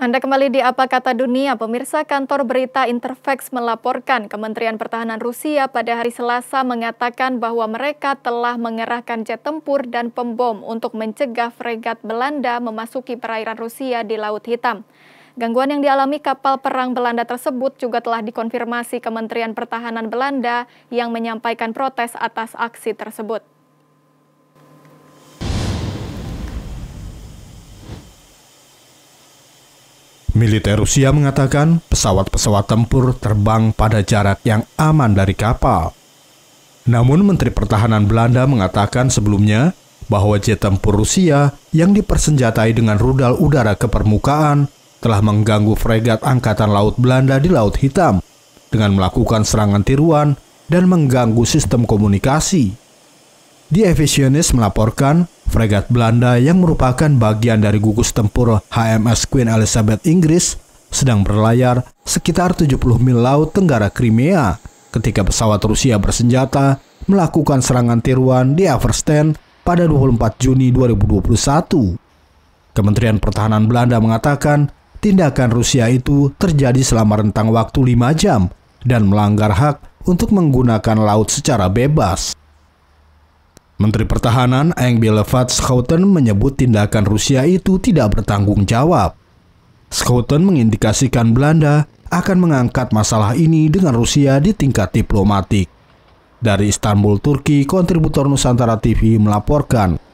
Anda kembali di Apa Kata Dunia, pemirsa kantor berita Interfax melaporkan Kementerian Pertahanan Rusia pada hari Selasa mengatakan bahwa mereka telah mengerahkan jet tempur dan pembom untuk mencegah fregat Belanda memasuki perairan Rusia di Laut Hitam. Gangguan yang dialami kapal perang Belanda tersebut juga telah dikonfirmasi Kementerian Pertahanan Belanda yang menyampaikan protes atas aksi tersebut. Militer Rusia mengatakan pesawat-pesawat tempur terbang pada jarak yang aman dari kapal. Namun Menteri Pertahanan Belanda mengatakan sebelumnya bahwa jet tempur Rusia yang dipersenjatai dengan rudal udara ke permukaan telah mengganggu fregat Angkatan Laut Belanda di Laut Hitam dengan melakukan serangan tiruan dan mengganggu sistem komunikasi. The Efficienist melaporkan Fregat Belanda yang merupakan bagian dari gugus tempur HMS Queen Elizabeth Inggris sedang berlayar sekitar 70 mil laut Tenggara Crimea ketika pesawat Rusia bersenjata melakukan serangan tiruan di Everstein pada 24 Juni 2021. Kementerian Pertahanan Belanda mengatakan tindakan Rusia itu terjadi selama rentang waktu 5 jam dan melanggar hak untuk menggunakan laut secara bebas. Menteri Pertahanan Bielefat Schouten menyebut tindakan Rusia itu tidak bertanggung jawab. Schouten mengindikasikan Belanda akan mengangkat masalah ini dengan Rusia di tingkat diplomatik. Dari Istanbul, Turki, kontributor Nusantara TV melaporkan.